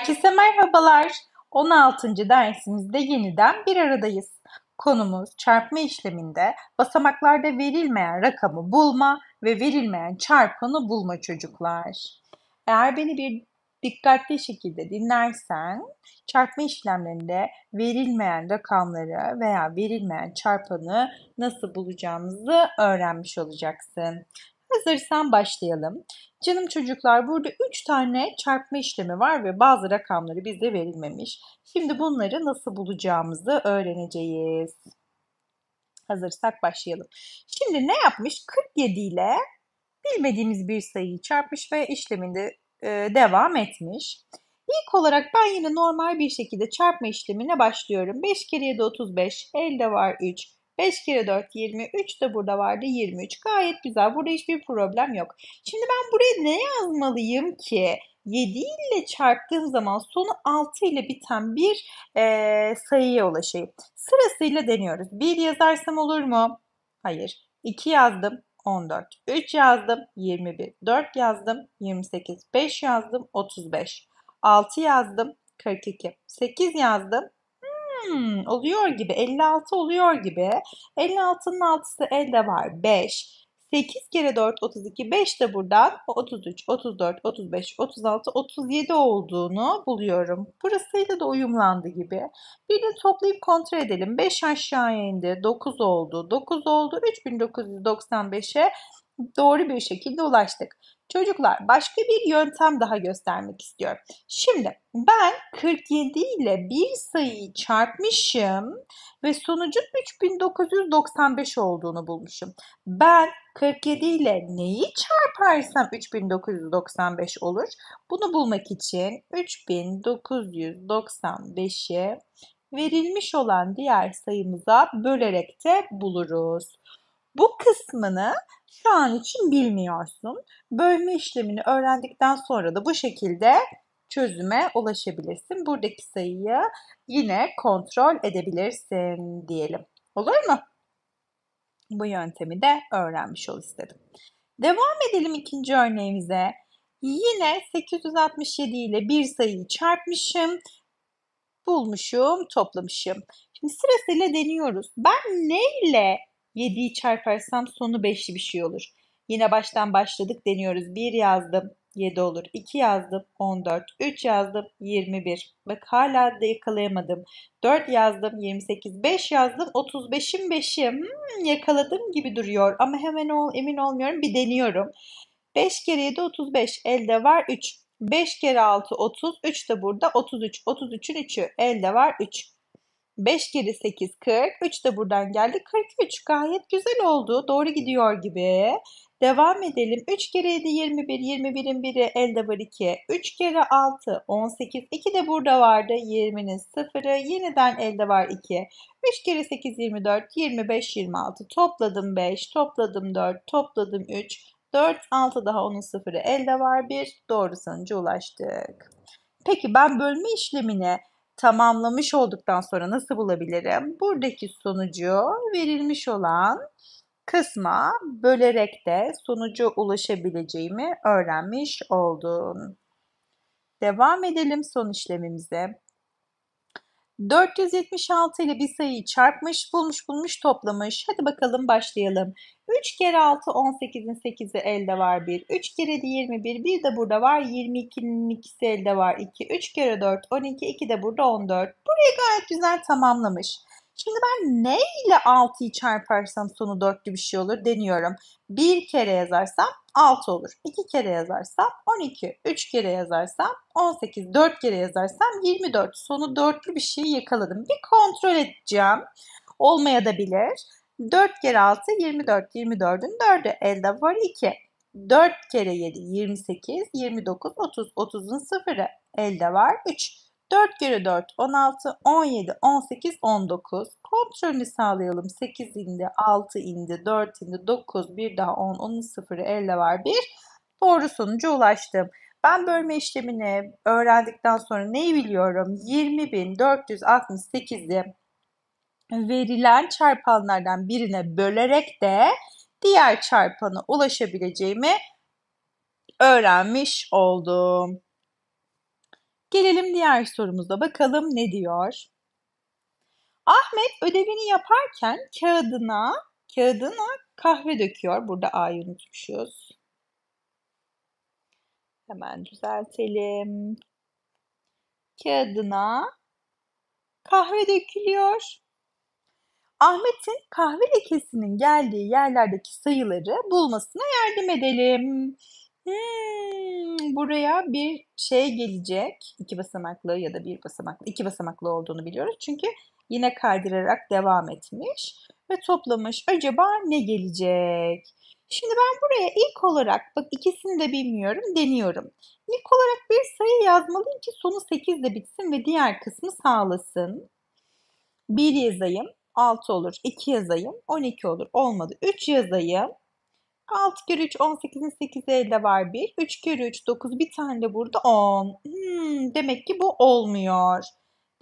Herkese merhabalar. 16. dersimizde yeniden bir aradayız. Konumuz çarpma işleminde basamaklarda verilmeyen rakamı bulma ve verilmeyen çarpanı bulma çocuklar. Eğer beni bir dikkatli şekilde dinlersen çarpma işlemlerinde verilmeyen rakamları veya verilmeyen çarpanı nasıl bulacağımızı öğrenmiş olacaksın. Hazırsan başlayalım. Canım çocuklar burada 3 tane çarpma işlemi var ve bazı rakamları bize verilmemiş. Şimdi bunları nasıl bulacağımızı öğreneceğiz. Hazırsak başlayalım. Şimdi ne yapmış? 47 ile bilmediğimiz bir sayıyı çarpmış ve işleminde e, devam etmiş. İlk olarak ben yine normal bir şekilde çarpma işlemine başlıyorum. 5 kere de 35, elde var 3, 5 kere 4 23 de burada vardı 23. Gayet güzel. Burada hiçbir problem yok. Şimdi ben buraya ne yazmalıyım ki? 7 ile çarptığım zaman sonu 6 ile biten bir e, sayıya ulaşayım. Sırasıyla deniyoruz. 1 yazarsam olur mu? Hayır. 2 yazdım. 14. 3 yazdım. 21. 4 yazdım. 28. 5 yazdım. 35. 6 yazdım. 42. 8 yazdım hmm, oluyor gibi 56 oluyor gibi 56'nın altısı elde var 5. 8 kere 4 32 5 de buradan 33 34 35 36 37 olduğunu buluyorum. Burasıyla da uyumlandı gibi. Bir de toplayıp kontrol edelim. 5 aşağıya indi 9 oldu 9 oldu 3995'e doğru bir şekilde ulaştık. Çocuklar başka bir yöntem daha göstermek istiyorum. Şimdi ben 47 ile bir sayıyı çarpmışım ve sonucun 3995 olduğunu bulmuşum. Ben 47 ile neyi çarparsam 3995 olur? Bunu bulmak için 3995'i verilmiş olan diğer sayımıza bölerek de buluruz. Bu kısmını şu an için bilmiyorsun. Bölme işlemini öğrendikten sonra da bu şekilde çözüme ulaşabilirsin. Buradaki sayıyı yine kontrol edebilirsin diyelim. Olur mu? Bu yöntemi de öğrenmiş ol istedim. Devam edelim ikinci örneğimize. Yine 867 ile bir sayıyı çarpmışım, bulmuşum, toplamışım. Şimdi sırasıyla deniyoruz. Ben neyle 7'yi çarparsam sonu 5'li bir şey olur. Yine baştan başladık deniyoruz. 1 yazdım 7 olur. 2 yazdım 14. 3 yazdım 21. Bak hala da yakalayamadım. 4 yazdım 28. 5 yazdım 35'im 5'im. Hmm, yakaladım gibi duruyor ama hemen ol, emin olmuyorum bir deniyorum. 5 kere 7 35 elde var 3. 5 kere 6 30. 3 de burada 33. 33'ün 3'ü elde var 3. 5 geri 8 40. 3 de buradan geldi 43. Gayet güzel oldu. Doğru gidiyor gibi. Devam edelim. 3 kere 7 21. 21'in biri elde var 2. 3 kere 6 18. 2 de burada vardı. 20'nin 0'ı. Yeniden elde var 2. 3 kere 8 24. 25 26. Topladım 5. Topladım 4. Topladım 3. 4 6 daha onun 0'ı elde var 1. Doğru sonuca ulaştık. Peki ben bölme işlemine tamamlamış olduktan sonra nasıl bulabilirim? Buradaki sonucu verilmiş olan kısma bölerek de sonucu ulaşabileceğimi öğrenmiş oldum. Devam edelim son işlemimize. 476 ile bir sayıyı çarpmış, bulmuş, bulmuş, toplamış. Hadi bakalım başlayalım. 3 kere 6 18'in 8'i elde var 1. 3 kere de 21. 1 de burada var. 22'nin ikisi elde var 2. 3 kere 4 12. 2 de burada 14. Burayı gayet güzel tamamlamış. Şimdi ben ne ile 6'yı çarparsam sonu 4'lü bir şey olur deniyorum. Bir kere yazarsam 6 olur. 2 kere yazarsam 12. 3 kere yazarsam 18. 4 kere yazarsam 24. Sonu 4'lü bir şey yakaladım. Bir kontrol edeceğim. Olmaya da bilir. 4 kere 6 24. 24'ün 4'ü elde var 2. 4 kere 7 28. 29 30. 30'un 0'ı elde var 3. 4 kere 4 16, 17, 18, 19. Kontrolünü sağlayalım. 8 indi, 6 indi, 4 indi, 9, bir daha 10, 10'un sıfırı 50 var 1. Doğru sonuca ulaştım. Ben bölme işlemini öğrendikten sonra neyi biliyorum? 20.468'i verilen çarpanlardan birine bölerek de diğer çarpanı ulaşabileceğimi öğrenmiş oldum. Gelelim diğer sorumuza bakalım ne diyor? Ahmet ödevini yaparken kağıdına, kağıdına kahve döküyor. Burada A'yı unutmuşuz. Hemen düzeltelim. Kağıdına kahve dökülüyor. Ahmet'in kahve lekesinin geldiği yerlerdeki sayıları bulmasına yardım edelim. Hmm, buraya bir şey gelecek. iki basamaklı ya da bir basamaklı. iki basamaklı olduğunu biliyoruz. Çünkü yine kaydırarak devam etmiş ve toplamış. Acaba ne gelecek? Şimdi ben buraya ilk olarak bak ikisini de bilmiyorum deniyorum. İlk olarak bir sayı yazmalıyım ki sonu 8 ile bitsin ve diğer kısmı sağlasın. 1 yazayım 6 olur 2 yazayım 12 olur olmadı 3 yazayım 6 kere 3 18'in 8'e elde var 1. 3 kere 3 9 bir tane de burada 10. Hmm, demek ki bu olmuyor.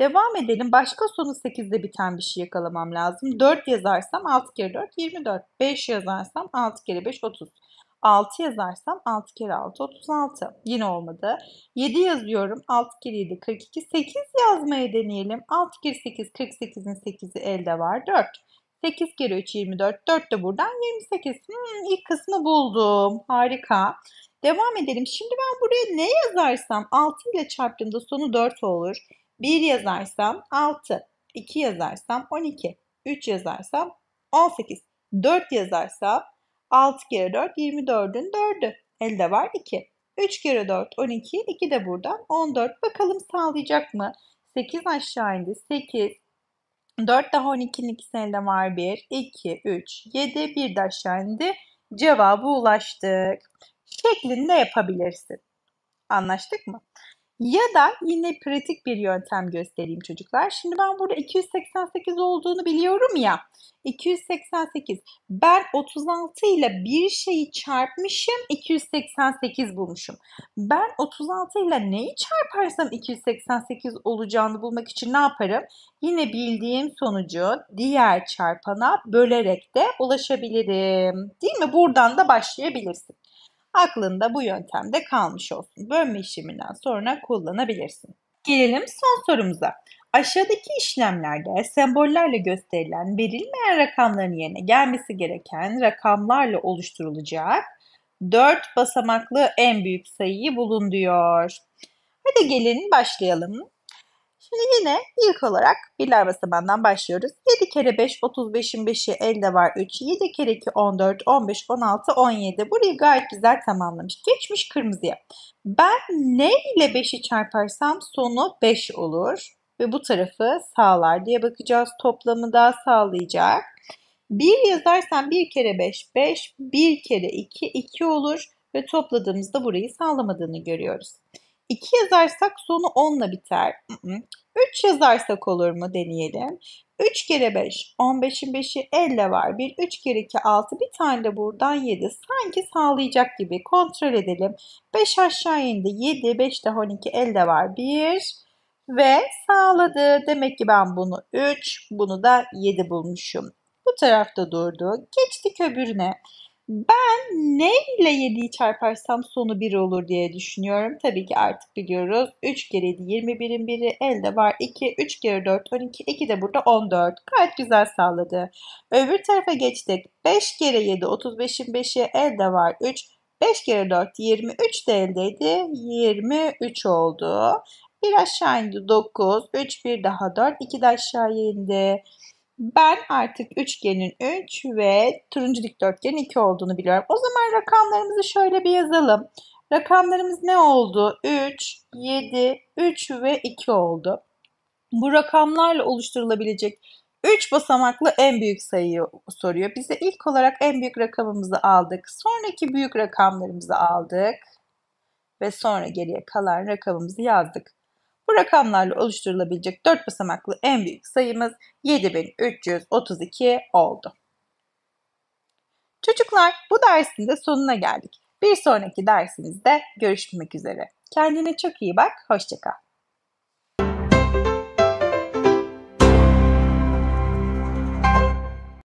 Devam edelim. Başka sonu 8'de biten bir şey yakalamam lazım. 4 yazarsam 6 kere 4 24. 5 yazarsam 6 kere 5 30. 6 yazarsam 6 kere 6 36. Yine olmadı. 7 yazıyorum. 6 kere 7 42. 8 yazmaya deneyelim. 6 kere 8 48'in 8'i elde var. 4. 8 kere 3 24. 4 de buradan 28. Hmm, ilk kısmı buldum. Harika. Devam edelim. Şimdi ben buraya ne yazarsam 6 ile çarptığımda sonu 4 olur. 1 yazarsam 6, 2 yazarsam 12, 3 yazarsam 18, 4 yazarsam 6 kere 4 24'ün 4'ü. Elde var 2. 3 kere 4 12, 2 de buradan 14. Bakalım sağlayacak mı? 8 aşağı indi. 8, 4 daha 12'nin ikisinde var 1, 2, 3, 7, bir de aşağı indi. Cevabı ulaştık. Şeklinde yapabilirsin. Anlaştık mı? Ya da yine pratik bir yöntem göstereyim çocuklar. Şimdi ben burada 288 olduğunu biliyorum ya. 288. Ben 36 ile bir şeyi çarpmışım 288 bulmuşum. Ben 36 ile neyi çarparsam 288 olacağını bulmak için ne yaparım? Yine bildiğim sonucu diğer çarpana bölerek de ulaşabilirim. Değil mi? Buradan da başlayabilirsin aklında bu yöntemde kalmış olsun. Bölme işleminden sonra kullanabilirsin. Gelelim son sorumuza. Aşağıdaki işlemlerde sembollerle gösterilen verilmeyen rakamların yerine gelmesi gereken rakamlarla oluşturulacak 4 basamaklı en büyük sayıyı bulun diyor. Hadi gelin başlayalım. Şimdi yine ilk olarak birler basamağından başlıyoruz. 7 kere 5 35'in 5'i elde var 3. 7 kere 2 14 15 16 17. Burayı gayet güzel tamamlamış. Geçmiş kırmızıya. Ben ne ile 5'i çarparsam sonu 5 olur. Ve bu tarafı sağlar diye bakacağız. Toplamı daha sağlayacak. 1 yazarsam 1 kere 5 5. 1 kere 2 2 olur. Ve topladığımızda burayı sağlamadığını görüyoruz. 2 yazarsak sonu 10'la biter. 3 yazarsak olur mu deneyelim. 3 kere 5, 15'in 5'i 50 var. Bir 3 kere 2, 6. Bir tane de buradan 7. Sanki sağlayacak gibi kontrol edelim. 5 aşağı indi. 7, 5 daha 12, 50 var. 1 ve sağladı. Demek ki ben bunu 3, bunu da 7 bulmuşum. Bu tarafta durdu. Geçtik öbürüne. Ben neyle ile 7'yi çarparsam sonu 1 olur diye düşünüyorum. Tabii ki artık biliyoruz. 3 kere 7 21'in biri elde var. 2, 3 kere 4 12, 2 de burada 14. Gayet güzel sağladı. Öbür tarafa geçtik. 5 kere 7 35'in 5'i elde var. 3, 5 kere 4 23 de eldeydi. 23 oldu. Bir aşağı indi 9, 3 bir daha 4, 2 de aşağı indi. Ben artık üçgenin 3 ve turuncu dikdörtgenin 2 olduğunu biliyorum. O zaman rakamlarımızı şöyle bir yazalım. Rakamlarımız ne oldu? 3, 7, 3 ve 2 oldu. Bu rakamlarla oluşturulabilecek 3 basamaklı en büyük sayıyı soruyor. Bize ilk olarak en büyük rakamımızı aldık. Sonraki büyük rakamlarımızı aldık. Ve sonra geriye kalan rakamımızı yazdık. Bu rakamlarla oluşturulabilecek 4 basamaklı en büyük sayımız 7332 oldu. Çocuklar bu dersin de sonuna geldik. Bir sonraki dersimizde görüşmek üzere. Kendine çok iyi bak, hoşçakal.